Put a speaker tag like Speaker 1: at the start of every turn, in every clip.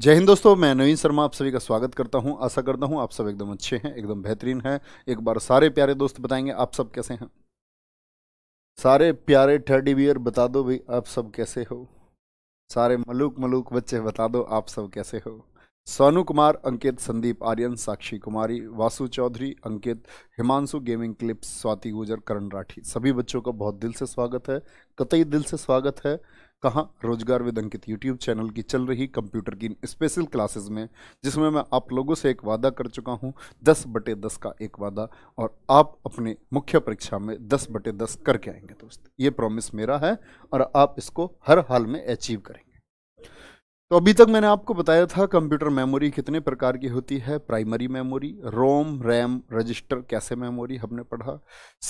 Speaker 1: जय हिंद दोस्तों मैं नवीन शर्मा आप सभी का स्वागत करता हूं आशा करता हूं आप सब एकदम अच्छे हैं एकदम बेहतरीन हैं एक बार सारे प्यारे दोस्त बताएंगे आप सब कैसे हैं सारे प्यारे टेडी बियर बता दो भाई आप सब कैसे हो सारे मलूक मलूक बच्चे बता दो आप सब कैसे हो सोनू कुमार अंकित संदीप आर्यन साक्षी कुमारी वासु चौधरी अंकित हिमांशु गेमिंग क्लिप्स स्वाति गुजर करण राठी सभी बच्चों का बहुत दिल से स्वागत है कतई दिल से स्वागत है कहाँ रोजगार विद अंकित यूट्यूब चैनल की चल रही कंप्यूटर की स्पेशल क्लासेस में जिसमें मैं आप लोगों से एक वादा कर चुका हूँ दस बटे दस का एक वादा और आप अपने मुख्य परीक्षा में दस बटे दस करके आएंगे दोस्त ये प्रॉमिस मेरा है और आप इसको हर हाल में अचीव करेंगे तो अभी तक मैंने आपको बताया था कंप्यूटर मेमोरी कितने प्रकार की होती है primary memory ROM RAM register कैसे मेमोरी हमने पढ़ा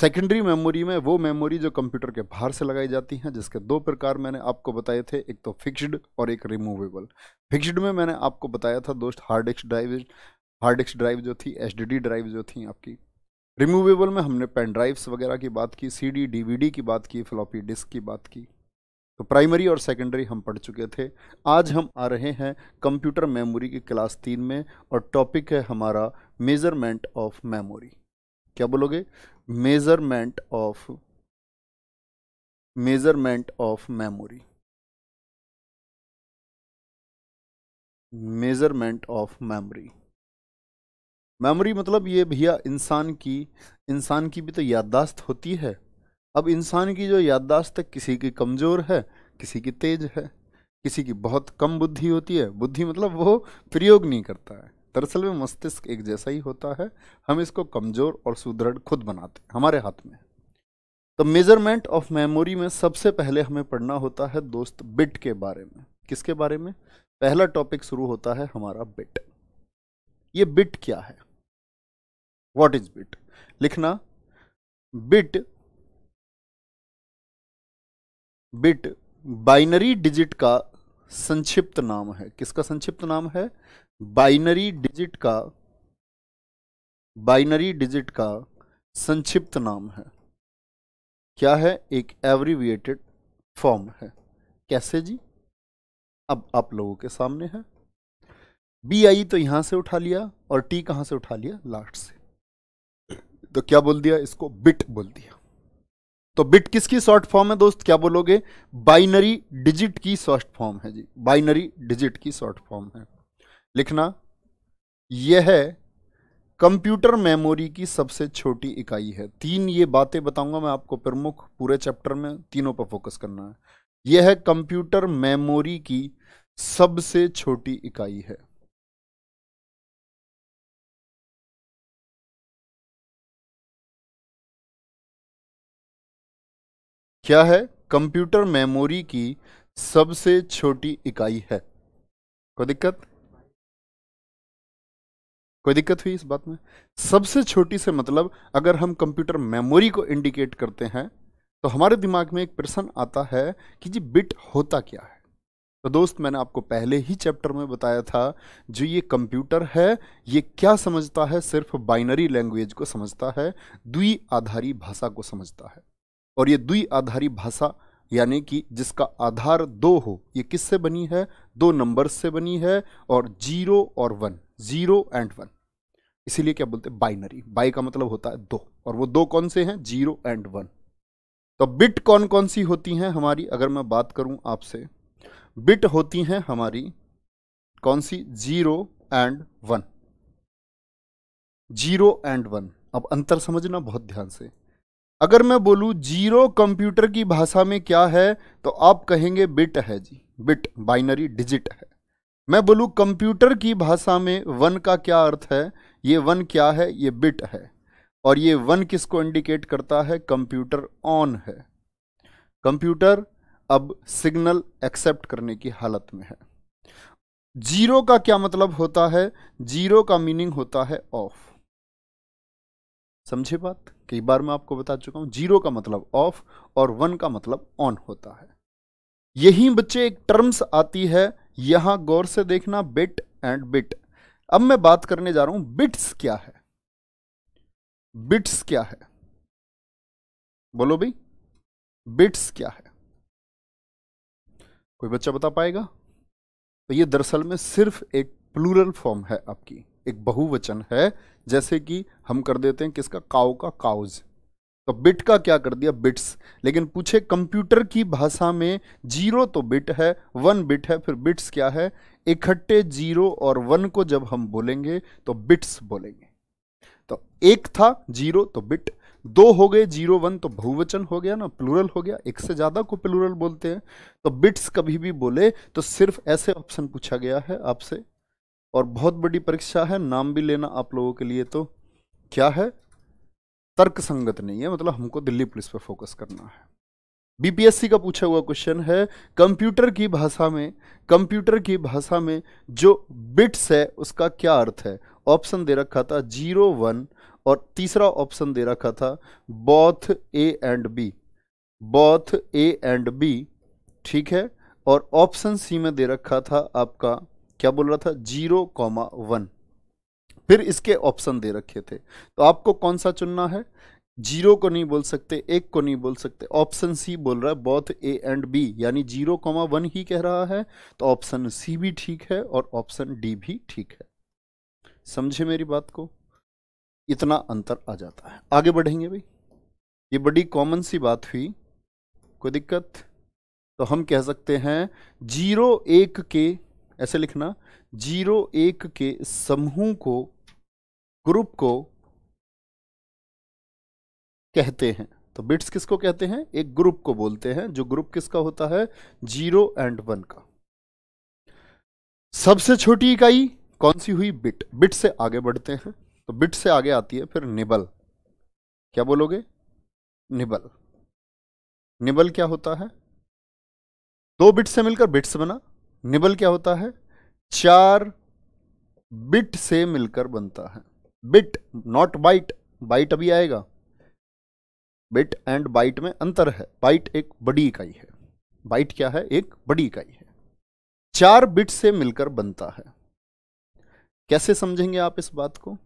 Speaker 1: सेकेंडरी मेमोरी में वो मेमोरी जो कंप्यूटर के बाहर से लगाई जाती हैं जिसके दो प्रकार मैंने आपको बताए थे एक तो फिक्स्ड और एक रिमूवेबल फिक्स्ड में मैंने आपको बताया था दोस्त hard disk drive hard disk drive जो थी एच ड्राइव जो थी आपकी रिमूवेबल में हमने पेन ड्राइव्स वगैरह की बात की सी डी की बात की फ्लॉपी डिस्क की बात की तो प्राइमरी और सेकेंडरी हम पढ़ चुके थे आज हम आ रहे हैं कंप्यूटर मेमोरी की क्लास तीन में और टॉपिक है हमारा मेज़रमेंट ऑफ मेमोरी क्या बोलोगे measurement of measurement of memory measurement of memory memory मतलब ये भैया इंसान की इंसान की भी तो याददाश्त होती है अब इंसान की जो याददाश्त है किसी की कमज़ोर है किसी की तेज है किसी की बहुत कम बुद्धि होती है बुद्धि मतलब वो प्रयोग नहीं करता है दरअसल में मस्तिष्क एक जैसा ही होता है हम इसको कमज़ोर और सुदृढ़ खुद बनाते हैं हमारे हाथ में तो मेजरमेंट ऑफ मेमोरी में सबसे पहले हमें पढ़ना होता है दोस्त बिट के बारे में किसके बारे में पहला टॉपिक शुरू होता है हमारा बिट ये बिट क्या है वॉट इज बिट लिखना बिट बिट बाइनरी डिजिट का संक्षिप्त नाम है किसका संक्षिप्त नाम है बाइनरी डिजिट का बाइनरी डिजिट का संक्षिप्त नाम है क्या है एक एवरीविएटेड फॉर्म है कैसे जी अब आप लोगों के सामने है बी आई तो यहां से उठा लिया और टी कहां से उठा लिया लास्ट से तो क्या बोल दिया इसको बिट बोल दिया तो बिट किसकी शॉर्ट फॉर्म है दोस्त क्या बोलोगे बाइनरी डिजिट की शॉर्ट फॉर्म है जी बाइनरी डिजिट की शॉर्ट फॉर्म है लिखना यह है कंप्यूटर मेमोरी की सबसे छोटी इकाई है तीन ये बातें बताऊंगा मैं आपको प्रमुख पूरे चैप्टर में तीनों पर फोकस करना है यह है कंप्यूटर मेमोरी की सबसे छोटी इकाई है क्या है कंप्यूटर मेमोरी की सबसे छोटी इकाई है कोई दिक्कत कोई दिक्कत हुई इस बात में सबसे छोटी से मतलब अगर हम कंप्यूटर मेमोरी को इंडिकेट करते हैं तो हमारे दिमाग में एक प्रश्न आता है कि जी बिट होता क्या है तो दोस्त मैंने आपको पहले ही चैप्टर में बताया था जो ये कंप्यूटर है ये क्या समझता है सिर्फ बाइनरी लैंग्वेज को समझता है द्वि आधारी भाषा को समझता है और ये द्वि आधारी भाषा यानी कि जिसका आधार दो हो ये किससे बनी है दो नंबर से बनी है और जीरो और वन जीरो एंड वन इसीलिए क्या बोलते हैं बाइनरी बाई का मतलब होता है दो और वो दो कौन से हैं जीरो एंड वन तो बिट कौन कौन सी होती हैं हमारी अगर मैं बात करूं आपसे बिट होती हैं हमारी कौन सी zero and one zero and one अब अंतर समझना बहुत ध्यान से अगर मैं बोलूं जीरो कंप्यूटर की भाषा में क्या है तो आप कहेंगे बिट है जी बिट बाइनरी डिजिट है मैं बोलूं कंप्यूटर की भाषा में वन का क्या अर्थ है ये वन क्या है ये बिट है और ये वन किसको इंडिकेट करता है कंप्यूटर ऑन है कंप्यूटर अब सिग्नल एक्सेप्ट करने की हालत में है जीरो का क्या मतलब होता है जीरो का मीनिंग होता है ऑफ समझे बात कई बार मैं आपको बता चुका हूं जीरो का मतलब ऑफ और वन का मतलब ऑन होता है यही बच्चे एक टर्म्स आती है यहां गौर से देखना बिट एंड बिट अब मैं बात करने जा रहा हूं बिट्स क्या है बिट्स क्या है बोलो भाई बिट्स क्या है कोई बच्चा बता पाएगा तो ये दरअसल में सिर्फ एक प्लूरल फॉर्म है आपकी एक बहुवचन है जैसे कि हम कर देते हैं किसका काओ का काउज तो बिट का क्या कर दिया बिट्स लेकिन पूछे कंप्यूटर की भाषा में जीरो तो बिट है वन बिट है फिर बिट्स क्या है इकट्ठे जीरो और वन को जब हम बोलेंगे तो बिट्स बोलेंगे तो एक था जीरो तो बिट दो हो गए जीरो वन तो बहुवचन हो गया ना प्लूरल हो गया एक से ज़्यादा को प्लूरल बोलते हैं तो बिट्स कभी भी बोले तो सिर्फ ऐसे ऑप्शन पूछा गया है आपसे और बहुत बड़ी परीक्षा है नाम भी लेना आप लोगों के लिए तो क्या है तर्क संगत नहीं है मतलब हमको दिल्ली पुलिस पर फोकस करना है बीपीएससी का पूछा हुआ क्वेश्चन है कंप्यूटर की भाषा में कंप्यूटर की भाषा में जो बिट्स है उसका क्या अर्थ है ऑप्शन दे रखा था जीरो वन और तीसरा ऑप्शन दे रखा था both A and B both A and B ठीक है और ऑप्शन सी में दे रखा था आपका क्या बोल रहा था जीरो कॉमा वन फिर इसके ऑप्शन दे रखे थे तो आपको कौन सा चुनना है जीरो को नहीं बोल सकते एक को नहीं बोल सकते ऑप्शन सी बोल रहा है बॉथ ए एंड बी यानी जीरो कॉमा वन ही कह रहा है तो ऑप्शन सी भी ठीक है और ऑप्शन डी भी ठीक है समझे मेरी बात को इतना अंतर आ जाता है आगे बढ़ेंगे भाई ये बड़ी कॉमन सी बात हुई कोई दिक्कत तो हम कह सकते हैं जीरो एक के ऐसे लिखना जीरो एक के समूह को ग्रुप को कहते हैं तो बिट्स किसको कहते हैं एक ग्रुप को बोलते हैं जो ग्रुप किसका होता है जीरो एंड वन का सबसे छोटी इकाई कौन सी हुई बिट बिट से आगे बढ़ते हैं तो बिट से आगे आती है फिर निबल क्या बोलोगे निबल निबल क्या होता है दो बिट से मिलकर बिट्स बना निबल क्या होता है चार बिट से मिलकर बनता है बिट नॉट बाइट बाइट अभी आएगा बिट एंड बाइट में अंतर है बाइट एक बड़ी इकाई है बाइट क्या है एक बड़ी इकाई है चार बिट से मिलकर बनता है कैसे समझेंगे आप इस बात को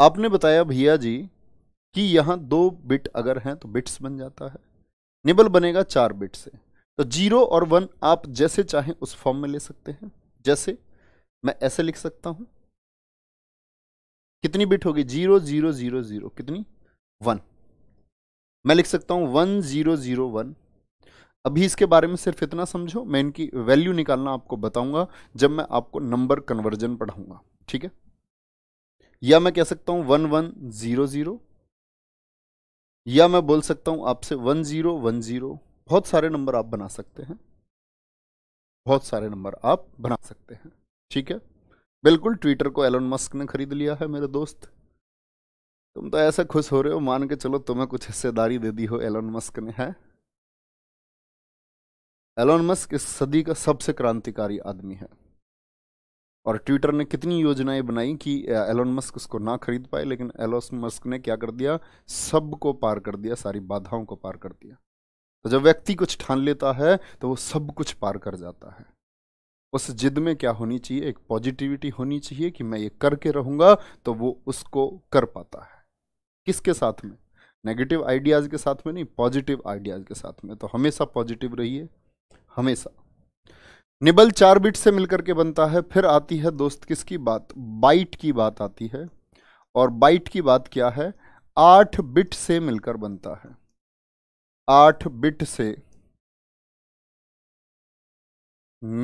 Speaker 1: आपने बताया भैया जी कि यहां दो बिट अगर हैं तो बिट्स बन जाता है निबल बनेगा चार बिट से तो जीरो और वन आप जैसे चाहें उस फॉर्म में ले सकते हैं जैसे मैं ऐसे लिख सकता हूं कितनी बिट होगी जीरो जीरो जीरो जीरो कितनी वन मैं लिख सकता हूं वन जीरो जीरो वन अभी इसके बारे में सिर्फ इतना समझो मैं इनकी वैल्यू निकालना आपको बताऊंगा जब मैं आपको नंबर कन्वर्जन पढ़ाऊंगा ठीक है या मैं कह सकता हूं वन वन जीरो जीरो या मैं बोल सकता हूं आपसे वन जीरो वन जीरो बहुत सारे नंबर आप बना सकते हैं बहुत सारे नंबर आप बना सकते हैं ठीक है बिल्कुल ट्विटर को एलोन मस्क ने खरीद लिया है मेरे दोस्त तुम तो ऐसे खुश हो रहे हो मान के चलो तुम्हें कुछ हिस्सेदारी दे दी हो एलोन मस्क ने है एलोन मस्क इस सदी का सबसे क्रांतिकारी आदमी है और ट्विटर ने कितनी योजनाएं बनाई कि एलोन मस्क उसको ना खरीद पाए लेकिन एलोन मस्क ने क्या कर दिया सबको पार कर दिया सारी बाधाओं को पार कर दिया तो जब व्यक्ति कुछ ठान लेता है तो वो सब कुछ पार कर जाता है उस जिद में क्या होनी चाहिए एक पॉजिटिविटी होनी चाहिए कि मैं ये करके रहूंगा तो वो उसको कर पाता है किसके साथ में नेगेटिव आइडियाज़ के साथ में नहीं पॉजिटिव आइडियाज़ के साथ में तो हमेशा पॉजिटिव रहिए हमेशा निबल चार बिट से मिलकर के बनता है फिर आती है दोस्त किसकी बात बाइट की बात आती है और बाइट की बात क्या है आठ बिट से मिलकर बनता है आठ बिट से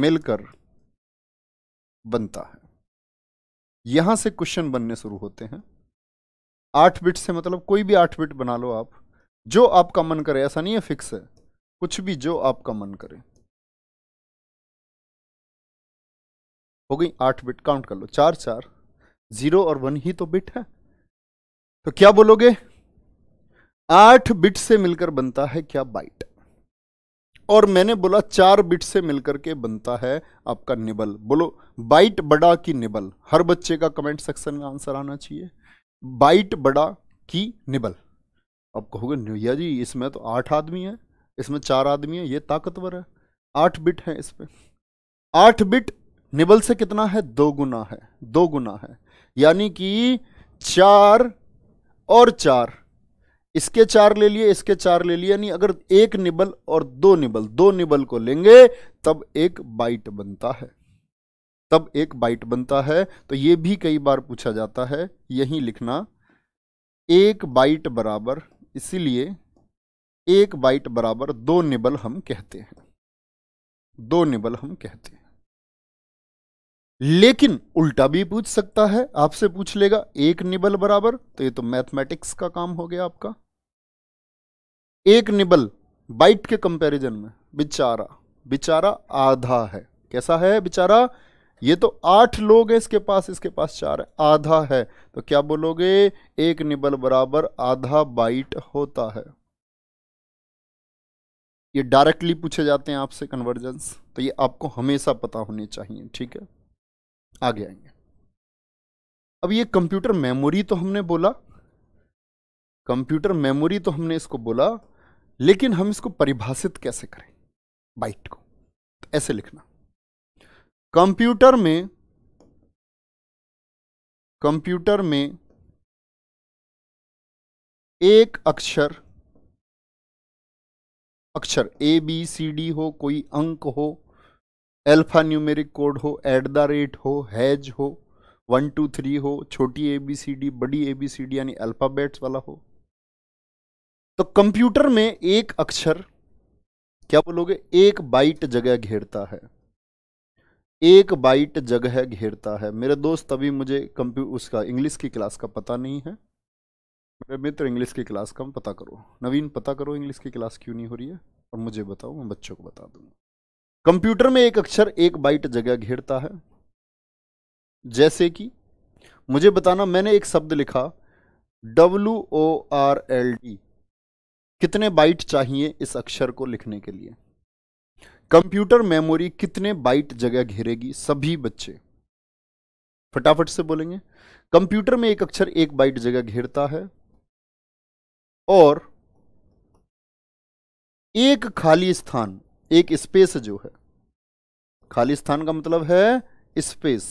Speaker 1: मिलकर बनता है यहां से क्वेश्चन बनने शुरू होते हैं आठ बिट से मतलब कोई भी आठ बिट बना लो आप जो आपका मन करे ऐसा नहीं है फिक्स है कुछ भी जो आपका मन करे हो गई आठ बिट काउंट कर लो चार चार जीरो और वन ही तो बिट है तो क्या बोलोगे आठ बिट से मिलकर बनता है क्या बाइट और मैंने बोला चार बिट से मिलकर के बनता है आपका निबल बोलो बाइट बड़ा की निबल हर बच्चे का कमेंट सेक्शन में आंसर आना चाहिए बाइट बड़ा की निबल अब कहोगे भैया जी इसमें तो आठ आदमी है इसमें चार आदमी है ये ताकतवर है आठ बिट है इस पर आठ बिट निबल से कितना है दो गुना है दो गुना है यानी कि चार और चार इसके चार ले लिए इसके चार ले लिए यानी अगर एक निबल और दो निबल दो निबल को लेंगे तब एक बाइट बनता है तब एक बाइट बनता है तो यह भी कई बार पूछा जाता है यही लिखना एक बाइट बराबर इसीलिए एक बाइट बराबर दो निबल हम कहते हैं दो निबल हम कहते हैं लेकिन उल्टा भी पूछ सकता है आपसे पूछ लेगा एक निबल बराबर तो ये तो मैथमेटिक्स का काम हो गया आपका एक निबल बाइट के कंपैरिजन में बेचारा बेचारा आधा है कैसा है बेचारा ये तो आठ लोग हैं इसके पास इसके पास चार है आधा है तो क्या बोलोगे एक निबल बराबर आधा बाइट होता है ये डायरेक्टली पूछे जाते हैं आपसे कन्वर्जेंस तो ये आपको हमेशा पता होने चाहिए ठीक है आगे आएंगे अब ये कंप्यूटर मेमोरी तो हमने बोला कंप्यूटर मेमोरी तो हमने इसको बोला लेकिन हम इसको परिभाषित कैसे करें बाइट को तो ऐसे लिखना कंप्यूटर में कंप्यूटर
Speaker 2: में एक अक्षर
Speaker 1: अक्षर ए बी सी डी हो कोई अंक हो एल्फा न्यूमेरिक कोड हो एट द रेट हो हैज हो वन टू थ्री हो छोटी ए बी सी डी बड़ी ए बी सी डी यानी अल्फ़ाबेट्स वाला हो तो कंप्यूटर में एक अक्षर क्या बोलोगे एक बाइट जगह घेरता है एक बाइट जगह घेरता है मेरे दोस्त अभी मुझे कंप्यूटर उसका इंग्लिश की क्लास का पता नहीं है मेरे मित्र इंग्लिश की क्लास का पता करो नवीन पता करो इंग्लिश की क्लास क्यों नहीं हो रही है और मुझे बताओ मैं बच्चों को बता दूंगा कंप्यूटर में एक अक्षर एक बाइट जगह घेरता है जैसे कि मुझे बताना मैंने एक शब्द लिखा W O R L D कितने बाइट चाहिए इस अक्षर को लिखने के लिए कंप्यूटर मेमोरी कितने बाइट जगह घेरेगी सभी बच्चे फटाफट से बोलेंगे कंप्यूटर में एक अक्षर एक बाइट जगह घेरता है और एक खाली स्थान एक स्पेस जो है खाली स्थान का मतलब है स्पेस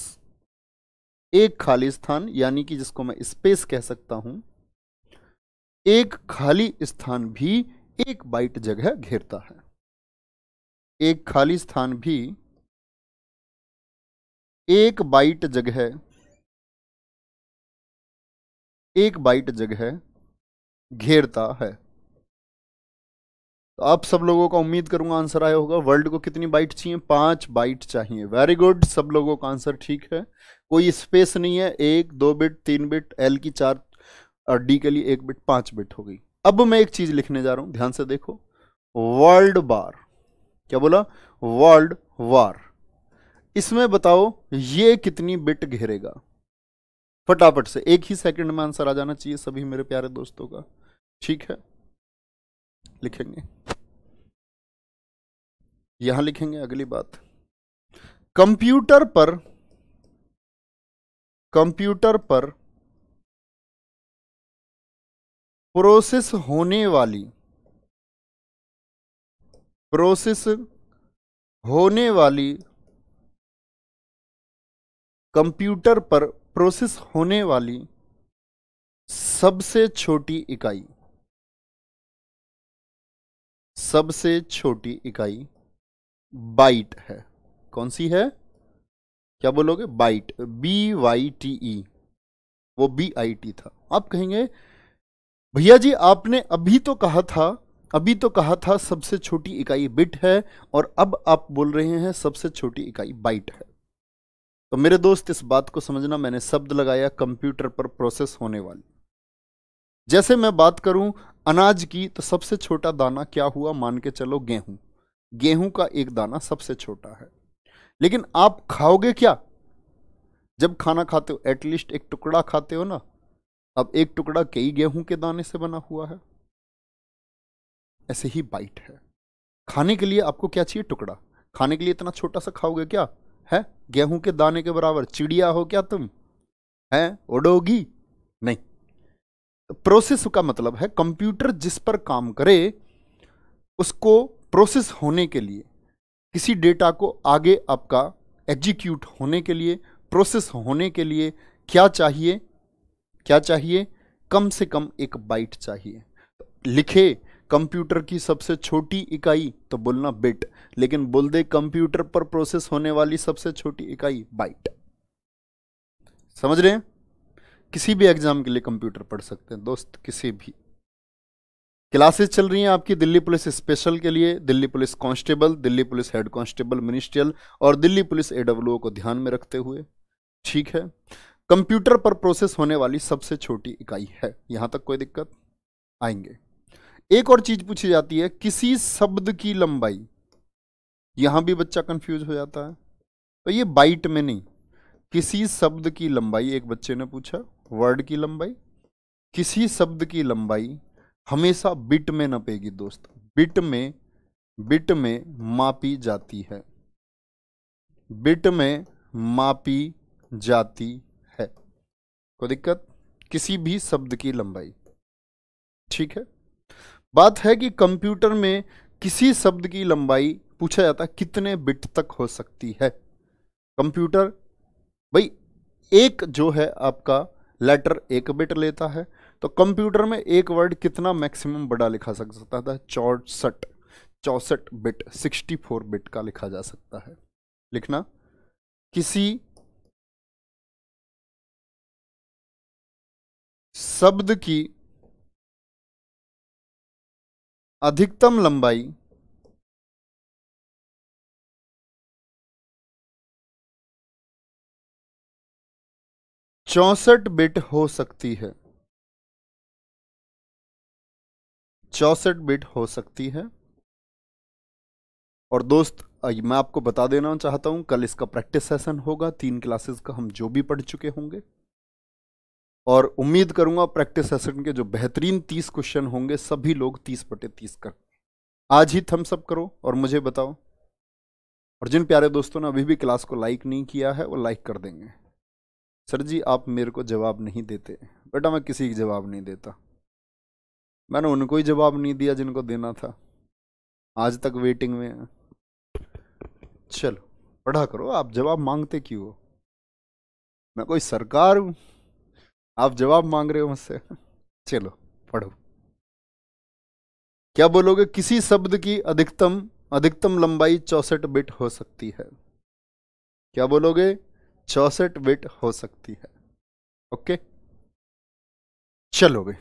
Speaker 1: एक खाली स्थान यानी कि जिसको मैं स्पेस कह सकता हूं एक खाली स्थान भी एक बाइट जगह घेरता है एक खाली स्थान भी
Speaker 2: एक बाइट जगह
Speaker 1: एक बाइट जगह घेरता है तो आप सब लोगों का उम्मीद करूंगा आंसर आया होगा वर्ल्ड को कितनी बाइट चाहिए पांच बाइट चाहिए वेरी गुड सब लोगों का आंसर ठीक है कोई स्पेस नहीं है एक दो बिट तीन बिट एल की चार और डी के लिए एक बिट पांच बिट हो गई अब मैं एक चीज़ लिखने जा रहा हूं ध्यान से देखो वर्ल्ड बार क्या बोला वर्ल्ड वार इसमें बताओ ये कितनी बिट घेरेगा फटाफट से एक ही सेकंड में आंसर आ जाना चाहिए सभी मेरे प्यारे दोस्तों का ठीक है लिखेंगे यहां लिखेंगे अगली बात कंप्यूटर पर कंप्यूटर पर
Speaker 2: प्रोसेस होने वाली प्रोसेस होने वाली कंप्यूटर पर प्रोसेस होने वाली
Speaker 1: सबसे छोटी इकाई सबसे छोटी इकाई बाइट है कौन सी है क्या बोलोगे byte B Y T E वो बी आई टी था आप कहेंगे भैया जी आपने अभी तो कहा था अभी तो कहा था सबसे छोटी इकाई बिट है और अब आप बोल रहे हैं सबसे छोटी इकाई बाइट है तो मेरे दोस्त इस बात को समझना मैंने शब्द लगाया कंप्यूटर पर प्रोसेस होने वाली जैसे मैं बात करूं अनाज की तो सबसे छोटा दाना क्या हुआ मान के चलो गेहूं गेहूं का एक दाना सबसे छोटा है लेकिन आप खाओगे क्या जब खाना खाते हो एटलीस्ट एक टुकड़ा खाते हो ना अब एक टुकड़ा कई गेहूं के दाने से बना हुआ है ऐसे ही बाइट है खाने के लिए आपको क्या चाहिए टुकड़ा खाने के लिए इतना छोटा सा खाओगे क्या है गेहूं के दाने के बराबर चिड़िया हो क्या तुम है उड़ोगी नहीं प्रोसेस का मतलब है कंप्यूटर जिस पर काम करे उसको प्रोसेस होने के लिए किसी डेटा को आगे आपका एग्जीक्यूट होने के लिए प्रोसेस होने के लिए क्या चाहिए क्या चाहिए कम से कम एक बाइट चाहिए लिखे कंप्यूटर की सबसे छोटी इकाई तो बोलना बिट लेकिन बोल दे कंप्यूटर पर प्रोसेस होने वाली सबसे छोटी इकाई बाइट समझ रहे हैं किसी भी एग्जाम के लिए कंप्यूटर पढ़ सकते हैं दोस्त किसी भी क्लासेस चल रही हैं आपकी दिल्ली पुलिस स्पेशल के लिए Delhi police constable Delhi police head constable ministerial और दिल्ली पुलिस एडब्ल्यू को ध्यान में रखते हुए ठीक है कंप्यूटर पर प्रोसेस होने वाली सबसे छोटी इकाई है यहां तक कोई दिक्कत आएंगे एक और चीज पूछी जाती है किसी शब्द की लंबाई यहां भी बच्चा कंफ्यूज हो जाता है तो ये बाइट में नहीं किसी शब्द की लंबाई एक बच्चे ने पूछा वर्ड की लंबाई किसी शब्द की लंबाई हमेशा बिट में नपेगी दोस्त बिट में बिट में मापी जाती है बिट में मापी जाती है कोई दिक्कत किसी भी शब्द की लंबाई ठीक है बात है कि कंप्यूटर में किसी शब्द की लंबाई पूछा जाता कितने बिट तक हो सकती है कंप्यूटर भाई एक जो है आपका लेटर एक बिट लेता है तो कंप्यूटर में एक वर्ड कितना मैक्सिमम बड़ा लिखा सकता था चौसठ चौसठ बिट 64 बिट का लिखा जा सकता है लिखना
Speaker 2: किसी शब्द की अधिकतम लंबाई चौसठ बिट हो सकती है 64 बिट हो
Speaker 1: सकती है और दोस्त मैं आपको बता देना चाहता हूं कल इसका प्रैक्टिस सेशन होगा तीन क्लासेस का हम जो भी पढ़ चुके होंगे और उम्मीद करूंगा प्रैक्टिस सेशन के जो बेहतरीन तीस क्वेश्चन होंगे सभी लोग तीस बटे तीस कर आज ही थम्स अप करो और मुझे बताओ और जिन प्यारे दोस्तों ने अभी भी क्लास को लाइक नहीं किया है वो लाइक कर देंगे सर जी आप मेरे को जवाब नहीं देते बेटा मैं किसी की जवाब नहीं देता मैंने उनको ही जवाब नहीं दिया जिनको देना था आज तक वेटिंग में है चलो पढ़ा करो आप जवाब मांगते क्यों हो मैं कोई सरकार हूं आप जवाब मांग रहे हो मुझसे चलो पढ़ो क्या बोलोगे किसी शब्द की अधिकतम अधिकतम लंबाई चौसठ बिट हो सकती है क्या बोलोगे चौसठ बिट हो सकती है ओके
Speaker 2: चलोगे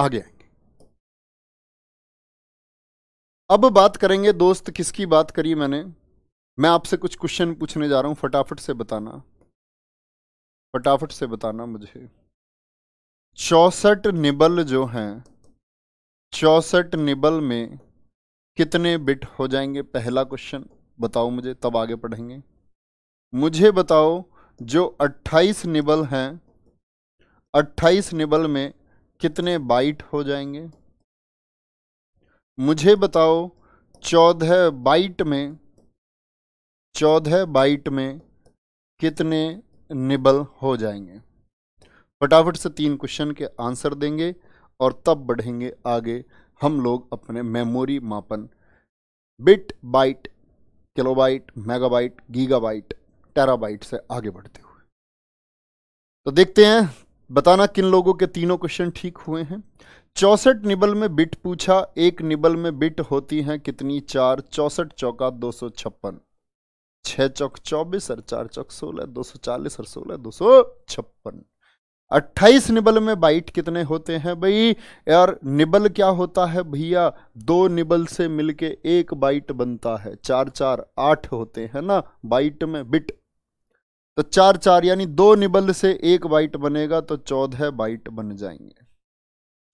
Speaker 2: आगे आएंगे
Speaker 1: अब बात करेंगे दोस्त किसकी बात करी मैंने मैं आपसे कुछ क्वेश्चन पूछने जा रहा हूं फटाफट से बताना फटाफट से बताना मुझे चौसठ निबल जो हैं चौसठ निबल में कितने बिट हो जाएंगे पहला क्वेश्चन बताओ मुझे तब आगे पढ़ेंगे मुझे बताओ जो 28 निबल हैं 28 निबल में कितने बाइट हो जाएंगे मुझे बताओ चौदह बाइट में चौदह बाइट में कितने निबल हो जाएंगे फटाफट से तीन क्वेश्चन के आंसर देंगे और तब बढ़ेंगे आगे हम लोग अपने मेमोरी मापन bit byte kilobyte megabyte gigabyte terabyte से आगे बढ़ते हुए तो देखते हैं बताना किन लोगों के तीनों क्वेश्चन ठीक हुए हैं चौसठ निबल में बिट पूछा एक निबल में बिट होती हैं कितनी चार चौसठ चौका दो सौ छप्पन छह चौक चौबीस और चार चौक सोलह दो सौ चालीस और सोलह दो सौ छप्पन अट्ठाईस निबल में बाइट कितने होते हैं भाई यार निबल क्या होता है भैया दो निबल से मिलके एक बाइट बनता है चार चार आठ होते हैं ना बाइट में बिट तो चार चार यानी दो निबल से एक बाइट बनेगा तो चौदह बाइट बन जाएंगे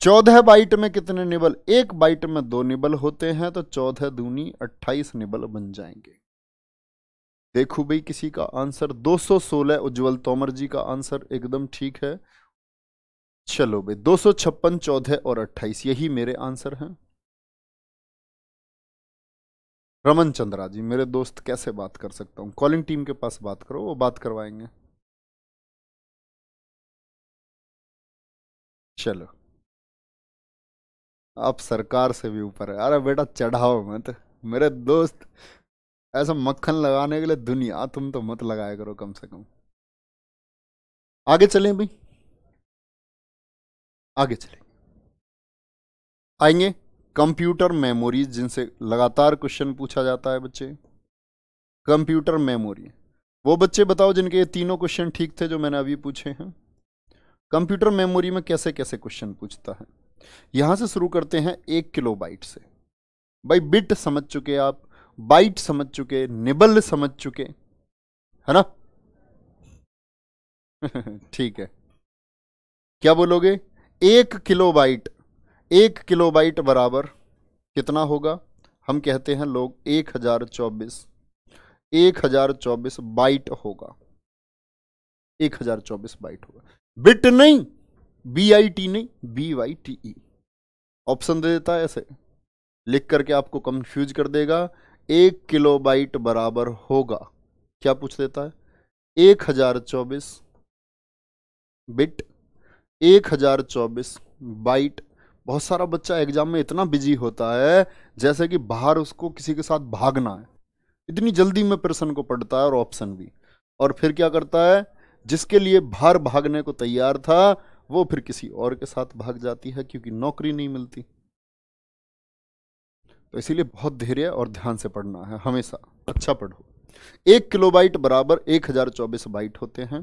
Speaker 1: चौदह बाइट में कितने निबल एक बाइट में दो निबल होते हैं तो चौदह दूनी अट्ठाईस निबल बन जाएंगे देखो भाई किसी का आंसर 216 उज्ज्वल तोमर जी का आंसर एकदम ठीक है चलो भाई दो सौ छप्पन चौदह और अट्ठाईस यही मेरे आंसर हैं रमन चंद्रा जी मेरे दोस्त कैसे बात
Speaker 2: कर सकता हूँ कॉलिंग टीम के पास बात करो वो बात करवाएंगे चलो आप सरकार
Speaker 1: से भी ऊपर है अरे बेटा चढ़ाओ मत मेरे दोस्त ऐसा मक्खन लगाने के लिए दुनिया तुम तो मत लगाया करो कम से कम आगे चले भाई आगे चले आएंगे कंप्यूटर मेमोरीज जिनसे लगातार क्वेश्चन पूछा जाता है बच्चे कंप्यूटर मेमोरी वो बच्चे बताओ जिनके ये तीनों क्वेश्चन ठीक थे जो मैंने अभी पूछे हैं कंप्यूटर मेमोरी में कैसे कैसे क्वेश्चन पूछता है यहां से शुरू करते हैं एक किलो बाइट से भाई बिट समझ चुके आप बाइट समझ चुके निबल समझ चुके है ना ठीक है क्या बोलोगे एक किलो बाइट एक किलोबाइट बराबर कितना होगा हम कहते हैं लोग एक हजार चौबीस एक हजार चौबीस बाइट होगा एक हजार चौबीस बाइट होगा बिट नहीं बी आई टी नहीं B Y T E option दे देता है ऐसे लिख करके आपको कंफ्यूज कर देगा एक किलोबाइट बराबर होगा क्या पूछ देता है एक हजार चौबीस बिट एक हजार चौबीस बाइट बहुत सारा बच्चा एग्जाम में इतना बिजी होता है जैसे कि बाहर उसको किसी के साथ भागना है इतनी जल्दी में प्रश्न को पढ़ता है और ऑप्शन भी और फिर क्या करता है जिसके लिए बाहर भागने को तैयार था वो फिर किसी और के साथ भाग जाती है क्योंकि नौकरी नहीं मिलती तो इसीलिए बहुत धैर्य और ध्यान से पढ़ना है हमेशा अच्छा पढ़ो एक किलोबाइट बराबर एक हजार चौबीस बाइट होते हैं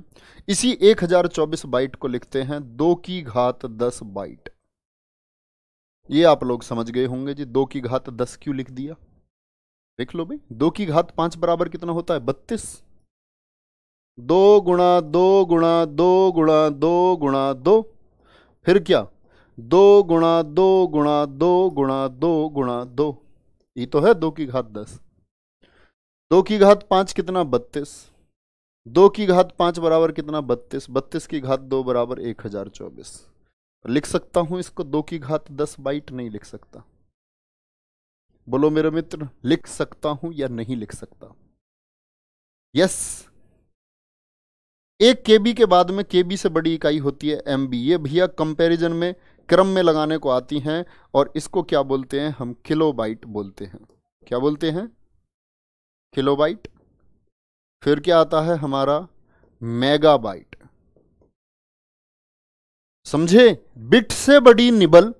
Speaker 1: इसी एक हजार चौबीस बाइट को लिखते हैं दो की घात दस बाइट ये आप लोग समझ गए होंगे जी दो की घात दस क्यों लिख दिया देख लो भाई दो की घात पांच बराबर कितना होता है बत्तीस दो गुणा दो गुणा दो गुणा दो गुणा दो फिर क्या दो गुणा दो गुणा दो गुणा दो गुणा दो ये तो है दो की घात दस दो की घात पांच कितना बत्तीस दो की घात पांच बराबर कितना बत्तीस बत्तीस की घात दो बराबर एक हजार चौबीस लिख सकता हूं इसको दो की घात दस बाइट नहीं लिख सकता बोलो मेरे मित्र लिख सकता हूं या नहीं लिख सकता यस एक केबी के बाद में केबी से बड़ी इकाई होती है एम बी ये भैया कंपैरिजन में क्रम में लगाने को आती हैं और इसको क्या बोलते हैं हम किलोबाइट बोलते हैं क्या बोलते हैं किलोबाइट फिर क्या आता है हमारा मेगाबाइट समझे बिट से बड़ी निबल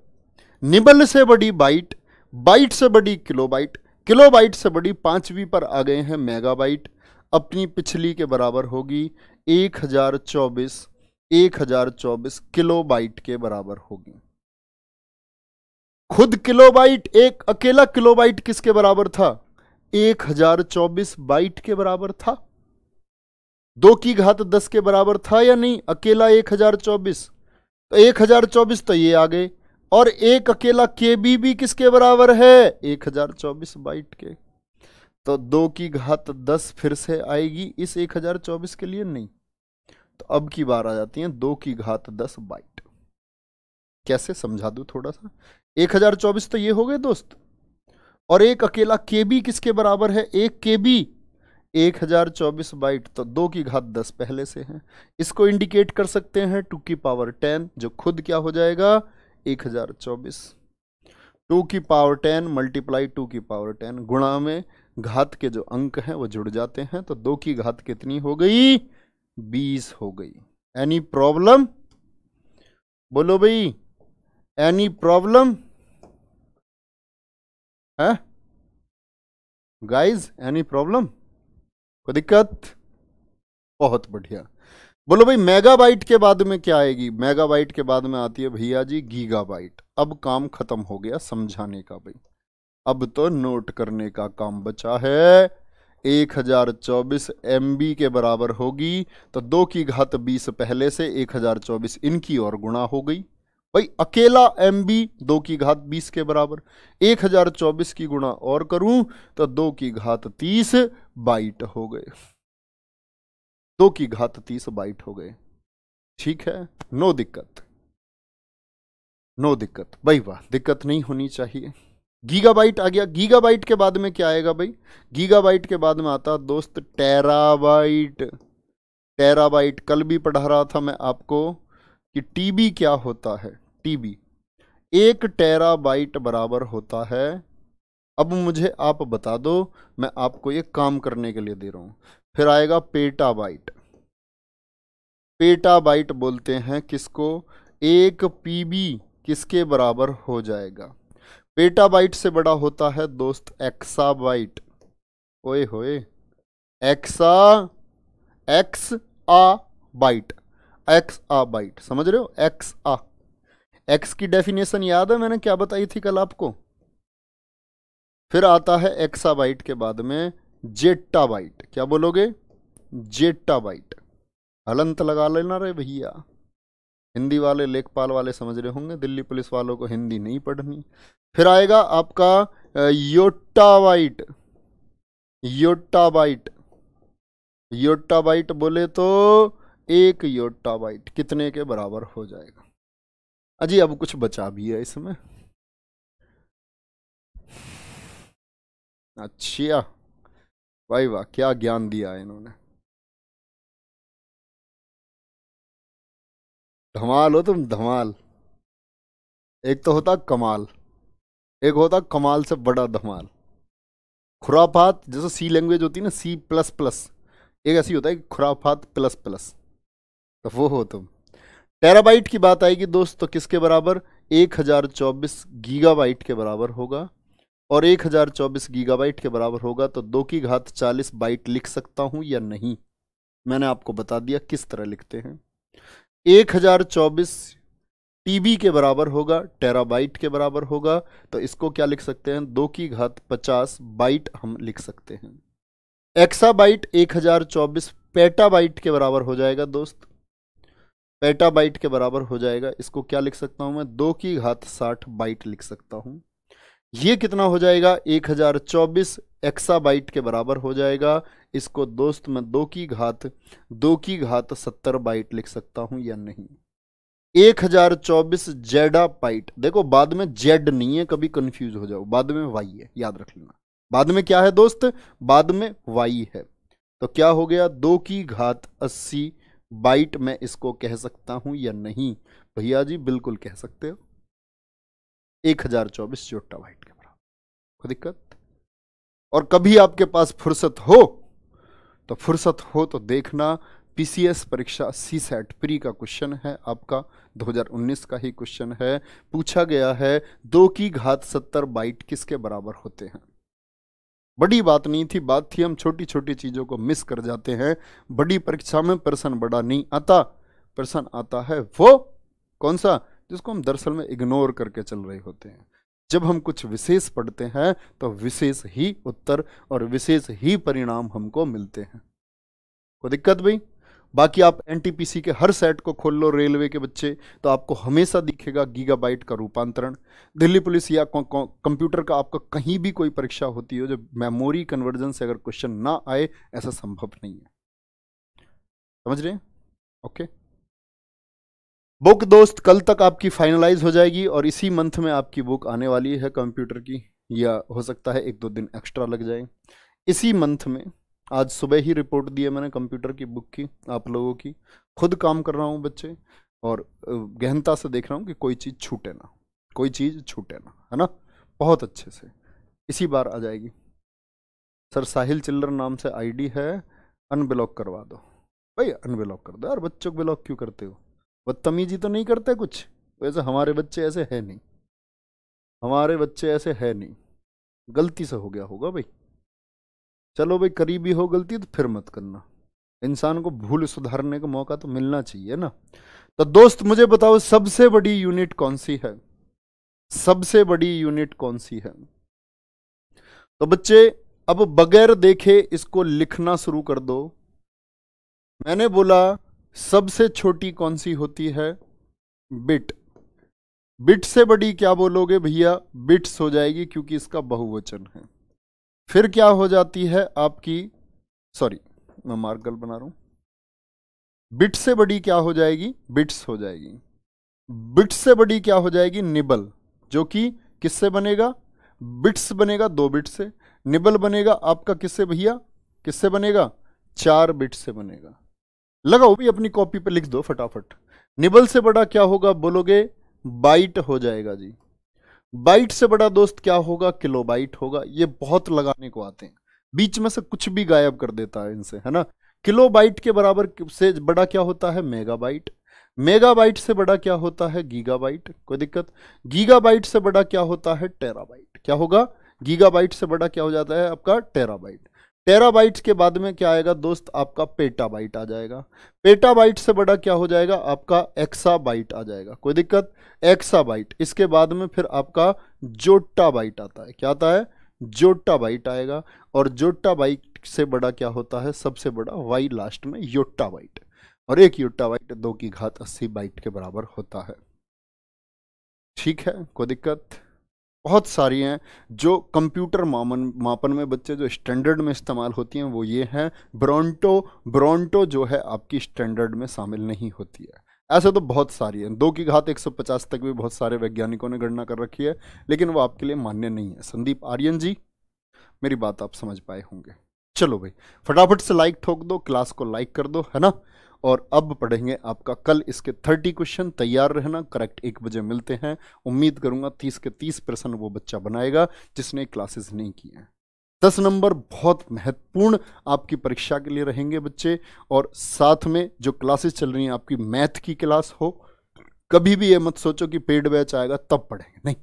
Speaker 1: निबल से बड़ी बाइट बाइट से बड़ी किलोबाइट किलोबाइट से बड़ी पांचवी पर आ गए हैं मेगाबाइट अपनी पिछली के बराबर होगी एक हजार चौबीस एक हजार चौबीस किलोबाइट के बराबर होगी खुद किलोबाइट एक अकेला किलोबाइट किसके बराबर था एक हजार चौबीस बाइट के बराबर था दो की घात दस के बराबर था या नहीं अकेला एक हजार चौबीस तो एक हजार चौबीस तो ये आ गए और एक अकेला के बी भी किसके बराबर है एक हजार चौबीस बाइट के तो दो की घात दस फिर से आएगी इस एक हजार चौबीस के लिए नहीं तो अब की बार आ जाती है दो की घात दस बाइट कैसे समझा दू थोड़ा सा एक हजार चौबीस तो ये हो गए दोस्त और एक अकेला के बी किसके बराबर है एक के बी एक हज़ार चौबीस बाइट तो दो की घात दस पहले से है इसको इंडिकेट कर सकते हैं टू की पावर टेन जो खुद क्या हो जाएगा एक हज़ार चौबीस टू की पावर टेन मल्टीप्लाई टू की पावर टेन गुणा में घात के जो अंक हैं वो जुड़ जाते हैं तो दो की घात कितनी हो गई बीस हो गई एनी प्रॉब्लम बोलो भाई एनी प्रॉब्लम है गाइज एनी प्रॉब्लम कोई दिक्कत बहुत बढ़िया बोलो भाई मेगाबाइट के बाद में क्या आएगी मेगाबाइट के बाद में आती है भैया जी गीगाबाइट अब काम खत्म हो गया समझाने का भाई अब तो नोट करने का काम बचा है 1024 हजार के बराबर होगी तो दो की घात 20 पहले से 1024 इनकी और गुणा हो गई भाई अकेला एम बी दो की घात बीस के बराबर एक हजार चौबीस की गुणा और करूं तो दो की घात तीस बाइट हो गए दो की घात तीस बाइट हो गए ठीक है नो दिक्कत नो दिक्कत भाई वाह दिक्कत नहीं होनी चाहिए गीगाबाइट आ गया गीगाबाइट के बाद में क्या आएगा भाई गीगाबाइट के बाद में आता दोस्त टेराबाइट टेराबाइट कल भी पढ़ा रहा था मैं आपको कि टीबी क्या होता है टीबी एक टेरा बाइट बराबर होता है अब मुझे आप बता दो मैं आपको ये काम करने के लिए दे रहा हूँ फिर आएगा पेटा बाइट पेटा बाइट बोलते हैं किसको एक पीबी किसके बराबर हो जाएगा पेटा बाइट से बड़ा होता है दोस्त एक्सा बाइट ओए होए एक्सा एक्स आ बाइट एक्स आ बाइट समझ रहे हो एक्स आ एक्स की डेफिनेशन याद है मैंने क्या बताई थी कल आपको फिर आता है एक्साबाइट के बाद में जेट्टाबाइट क्या बोलोगे जेट्टाबाइट हलंत लगा लेना रे भैया हिंदी वाले लेखपाल वाले समझ रहे होंगे दिल्ली पुलिस वालों को हिंदी नहीं पढ़नी फिर आएगा आपका योटाबाइट योटाबाइट योटाबाइट बोले तो एक योटाबाइट कितने के बराबर हो जाएगा अजी अब कुछ बचा भी है इसमें अच्छा भाई वाह क्या ज्ञान
Speaker 2: दिया है इन्होंने
Speaker 1: धमाल हो तुम धमाल एक तो होता कमाल एक होता कमाल से बड़ा धमाल खुराफात जैसे सी लैंग्वेज होती है ना सी प्लस प्लस एक ऐसी होता है खुराफात प्लस प्लस तो वो हो तुम टेराबाइट की बात आएगी दोस्त तो किसके बराबर एक हजार चौबीस गीगाबाइट के बराबर होगा और एक हजार चौबीस गीगाबाइट के बराबर होगा तो दो की घात चालीस बाइट लिख सकता हूं या नहीं मैंने आपको बता दिया किस तरह लिखते हैं एक हजार चौबीस टीबी के बराबर होगा टेराबाइट के बराबर होगा तो इसको क्या लिख सकते हैं दो की घात पचास बाइट हम लिख सकते हैं एक्साबाइट एक हजार चौबीस पेटाबाइट के बराबर हो जाएगा दोस्त पेटाबाइट के बराबर हो जाएगा इसको क्या लिख सकता हूं मैं दो की घात साठ बाइट लिख सकता हूं ये कितना हो जाएगा 1024 एक्साबाइट के बराबर हो जाएगा इसको दोस्त मैं दो की घात दो की घात सत्तर बाइट लिख सकता हूं या नहीं 1024 जेडा बाइट देखो बाद में जेड नहीं है कभी कंफ्यूज हो जाओ बाद में वाई है याद रख लेना बाद में क्या है दोस्त बाद में वाई है तो क्या हो गया दो की घात अस्सी बाइट मैं इसको कह सकता हूं या नहीं भैया जी बिल्कुल कह सकते हो एक हज़ार चौबीस चोटा वाइट के बराबर कोई दिक्कत और कभी आपके पास फुर्सत हो तो फुर्सत हो तो देखना पीसीएस परीक्षा सी सेट प्री का क्वेश्चन है आपका 2019 का ही क्वेश्चन है पूछा गया है दो की घात सत्तर बाइट किसके बराबर होते हैं बड़ी बात नहीं थी बात थी हम छोटी छोटी चीज़ों को मिस कर जाते हैं बड़ी परीक्षा में प्रश्न बड़ा नहीं आता प्रश्न आता है वो कौन सा जिसको हम दरअसल में इग्नोर करके चल रहे होते हैं जब हम कुछ विशेष पढ़ते हैं तो विशेष ही उत्तर और विशेष ही परिणाम हमको मिलते हैं कोई दिक्कत भाई बाकी आप एन के हर सेट को खोल लो रेलवे के बच्चे तो आपको हमेशा दिखेगा गीगाबाइट का रूपांतरण दिल्ली पुलिस या कंप्यूटर का आपका कहीं भी कोई परीक्षा होती हो जब मेमोरी कन्वर्जन से अगर क्वेश्चन ना आए ऐसा संभव नहीं है समझ रहे हैं ओके बुक दोस्त कल तक आपकी फाइनलाइज हो जाएगी और इसी मंथ में आपकी बुक आने वाली है कंप्यूटर की या हो सकता है एक दो दिन एक्स्ट्रा लग जाए इसी मंथ में आज सुबह ही रिपोर्ट दी है मैंने कंप्यूटर की बुक की आप लोगों की खुद काम कर रहा हूँ बच्चे और गहनता से देख रहा हूँ कि कोई चीज़ छूटे ना कोई चीज़ छूटे ना है ना बहुत अच्छे से इसी बार आ जाएगी सर साहिल चिल्लर नाम से आईडी है अनब्लॉक करवा दो भाई अनब्लॉक कर दो यार बच्चों को ब्लॉक क्यों करते हो बदतमीजी तो नहीं करते कुछ वैसे हमारे बच्चे ऐसे है नहीं हमारे बच्चे ऐसे है नहीं गलती से हो गया होगा भाई चलो भाई करीबी हो गलती तो फिर मत करना इंसान को भूल सुधारने का मौका तो मिलना चाहिए ना तो दोस्त मुझे बताओ सबसे बड़ी यूनिट कौन सी है सबसे बड़ी यूनिट कौन सी है तो बच्चे अब बगैर देखे इसको लिखना शुरू कर दो मैंने बोला सबसे छोटी कौन सी होती है बिट बिट से बड़ी क्या बोलोगे भैया बिट्स हो जाएगी क्योंकि इसका बहुवचन है फिर क्या हो जाती है आपकी सॉरी मैं मार्गल बना रहा हूं बिट से बड़ी क्या हो जाएगी बिट्स हो जाएगी बिट्स से बड़ी क्या हो जाएगी निबल जो कि किससे बनेगा बिट्स बनेगा दो बिट से निबल बनेगा आपका किससे भैया किससे बनेगा चार बिट से बनेगा लगाओ भी अपनी कॉपी पर लिख दो फटाफट निबल से बड़ा क्या होगा बोलोगे बाइट हो जाएगा जी बाइट से बड़ा दोस्त क्या होगा किलोबाइट होगा ये बहुत लगाने को आते हैं बीच में से कुछ भी गायब कर देता है इनसे है ना किलोबाइट के बराबर से बड़ा क्या होता है मेगाबाइट मेगाबाइट से बड़ा क्या होता है गीगाबाइट कोई दिक्कत गीगाबाइट से बड़ा क्या होता है टेराबाइट क्या होगा गीगाबाइट से बड़ा क्या हो जाता है आपका टेराबाइट टेराबाइट के बाद में क्या आएगा दोस्त आपका पेटाबाइट आ जाएगा पेटाबाइट से बड़ा क्या हो जाएगा आपका एक्साबाइट आ जाएगा कोई दिक्कत एक्साबाइट इसके बाद में फिर आपका जोटाबाइट आता है क्या आता है जोटाबाइट आएगा और जोटाबाइट से बड़ा क्या होता है सबसे बड़ा वाई लास्ट में योटाबाइट और एक योटाबाइट दो की घात अस्सी बाइट के बराबर होता है ठीक है कोई दिक्कत बहुत सारी हैं जो कंप्यूटर मापन मापन में बच्चे जो स्टैंडर्ड में इस्तेमाल होती हैं वो ये हैं ब्रोंटो ब्रोंटो जो है आपकी स्टैंडर्ड में शामिल नहीं होती है ऐसे तो बहुत सारी है दो की घात 150 तक भी बहुत सारे वैज्ञानिकों ने गणना कर रखी है लेकिन वो आपके लिए मान्य नहीं है संदीप आर्यन जी मेरी बात आप समझ पाए होंगे चलो भाई फटाफट से लाइक ठोक दो क्लास को लाइक कर दो है ना और अब पढ़ेंगे आपका कल इसके थर्टी क्वेश्चन तैयार रहना करेक्ट एक बजे मिलते हैं उम्मीद करूंगा तीस के तीस परसेंट वो बच्चा बनाएगा जिसने क्लासेस नहीं किए हैं दस नंबर बहुत महत्वपूर्ण आपकी परीक्षा के लिए रहेंगे बच्चे और साथ में जो क्लासेस चल रही हैं आपकी मैथ की क्लास हो कभी भी ये मत सोचो कि पेड बैच आएगा तब पढ़ेंगे नहीं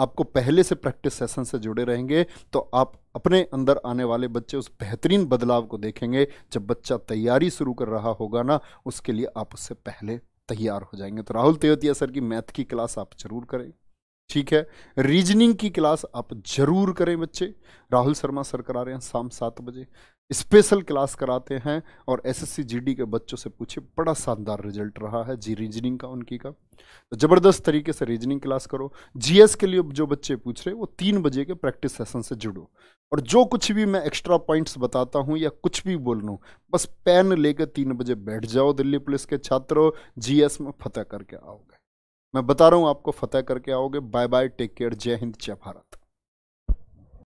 Speaker 1: आपको पहले से प्रैक्टिस सेशन से जुड़े रहेंगे तो आप अपने अंदर आने वाले बच्चे उस बेहतरीन बदलाव को देखेंगे जब बच्चा तैयारी शुरू कर रहा होगा ना उसके लिए आप उससे पहले तैयार हो जाएंगे तो राहुल तेवतिया सर की मैथ की क्लास आप जरूर करें ठीक है रीजनिंग की क्लास आप जरूर करें बच्चे राहुल शर्मा सर करा रहे हैं शाम सात बजे स्पेशल क्लास कराते हैं और एसएससी जीडी के बच्चों से पूछे बड़ा शानदार रिजल्ट रहा है जी रीजनिंग का उनकी का तो ज़बरदस्त तरीके से रीजनिंग क्लास करो जीएस के लिए जो बच्चे पूछ रहे वो तीन बजे के प्रैक्टिस सेशन से जुड़ो और जो कुछ भी मैं एक्स्ट्रा पॉइंट्स बताता हूँ या कुछ भी बोल रहा बस पेन लेकर तीन बजे बैठ जाओ दिल्ली पुलिस के छात्रों जीएस में फतेह करके आओगे मैं बता रहा हूँ आपको फतेह करके आओगे बाय बाय टेक केयर जय हिंद जय भारत